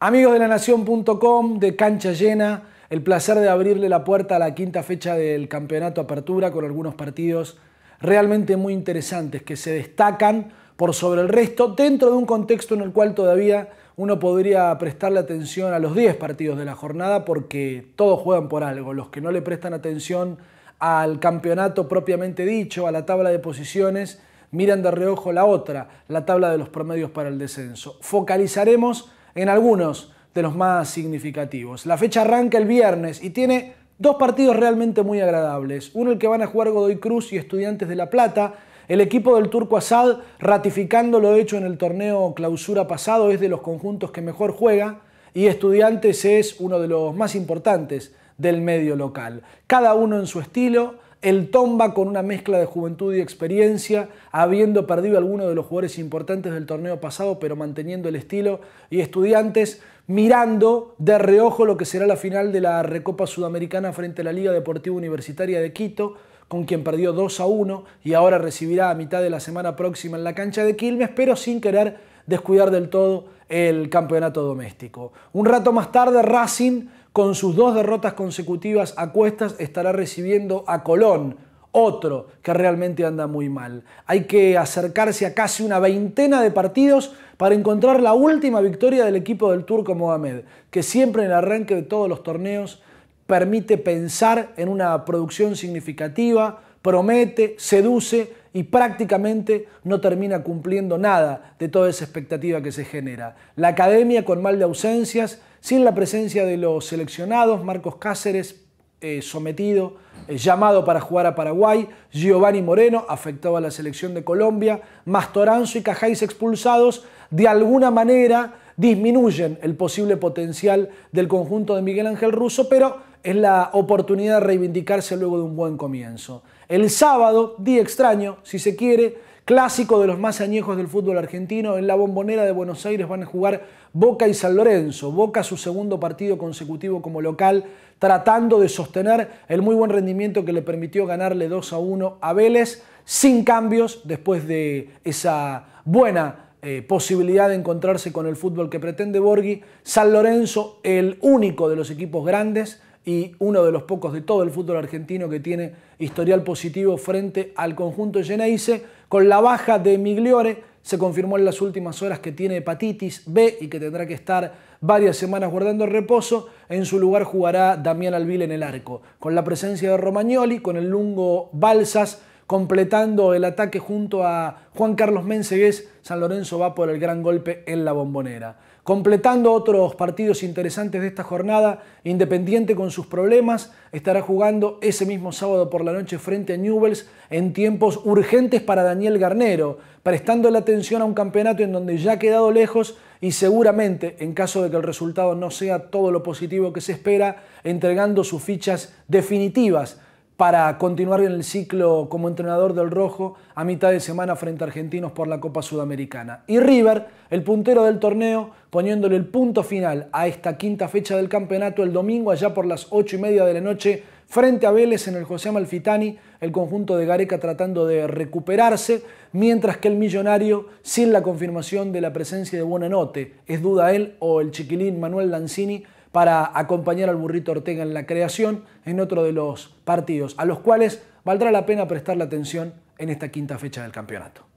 Amigos de la Nación.com, de Cancha Llena, el placer de abrirle la puerta a la quinta fecha del Campeonato Apertura con algunos partidos realmente muy interesantes que se destacan por sobre el resto dentro de un contexto en el cual todavía uno podría prestarle atención a los 10 partidos de la jornada porque todos juegan por algo. Los que no le prestan atención al campeonato propiamente dicho, a la tabla de posiciones, miran de reojo la otra, la tabla de los promedios para el descenso. Focalizaremos en algunos de los más significativos. La fecha arranca el viernes y tiene dos partidos realmente muy agradables. Uno el que van a jugar Godoy Cruz y Estudiantes de La Plata. El equipo del Turco Asad, ratificando lo hecho en el torneo clausura pasado, es de los conjuntos que mejor juega y Estudiantes es uno de los más importantes del medio local. Cada uno en su estilo, el Tomba con una mezcla de juventud y experiencia, habiendo perdido algunos de los jugadores importantes del torneo pasado, pero manteniendo el estilo. Y estudiantes mirando de reojo lo que será la final de la Recopa Sudamericana frente a la Liga Deportiva Universitaria de Quito con quien perdió 2 a 1 y ahora recibirá a mitad de la semana próxima en la cancha de Quilmes, pero sin querer descuidar del todo el campeonato doméstico. Un rato más tarde, Racing, con sus dos derrotas consecutivas a cuestas, estará recibiendo a Colón, otro que realmente anda muy mal. Hay que acercarse a casi una veintena de partidos para encontrar la última victoria del equipo del Turco Mohamed, que siempre en el arranque de todos los torneos permite pensar en una producción significativa, promete, seduce y prácticamente no termina cumpliendo nada de toda esa expectativa que se genera. La academia con mal de ausencias, sin la presencia de los seleccionados, Marcos Cáceres eh, sometido, eh, llamado para jugar a Paraguay, Giovanni Moreno afectado a la selección de Colombia, Mastoranzo y Cajáis expulsados, de alguna manera disminuyen el posible potencial del conjunto de Miguel Ángel Russo, pero es la oportunidad de reivindicarse luego de un buen comienzo. El sábado, día extraño, si se quiere, clásico de los más añejos del fútbol argentino. En la bombonera de Buenos Aires van a jugar Boca y San Lorenzo. Boca su segundo partido consecutivo como local, tratando de sostener el muy buen rendimiento que le permitió ganarle 2 a 1 a Vélez, sin cambios después de esa buena eh, posibilidad de encontrarse con el fútbol que pretende Borghi. San Lorenzo, el único de los equipos grandes y uno de los pocos de todo el fútbol argentino que tiene historial positivo frente al conjunto Geneise. Con la baja de Migliore se confirmó en las últimas horas que tiene hepatitis B y que tendrá que estar varias semanas guardando reposo. En su lugar jugará Damián Alvil en el arco. Con la presencia de Romagnoli, con el lungo Balsas, completando el ataque junto a Juan Carlos Mensegués, San Lorenzo va por el gran golpe en la bombonera. Completando otros partidos interesantes de esta jornada, Independiente con sus problemas estará jugando ese mismo sábado por la noche frente a Newells en tiempos urgentes para Daniel Garnero, prestando la atención a un campeonato en donde ya ha quedado lejos y seguramente, en caso de que el resultado no sea todo lo positivo que se espera, entregando sus fichas definitivas para continuar en el ciclo como entrenador del Rojo a mitad de semana frente a Argentinos por la Copa Sudamericana. Y River, el puntero del torneo, poniéndole el punto final a esta quinta fecha del campeonato el domingo allá por las ocho y media de la noche frente a Vélez en el José Malfitani, el conjunto de Gareca tratando de recuperarse, mientras que el millonario, sin la confirmación de la presencia de Buenanote, es duda él o el chiquilín Manuel Lanzini, para acompañar al burrito Ortega en la creación en otro de los partidos, a los cuales valdrá la pena prestar la atención en esta quinta fecha del campeonato.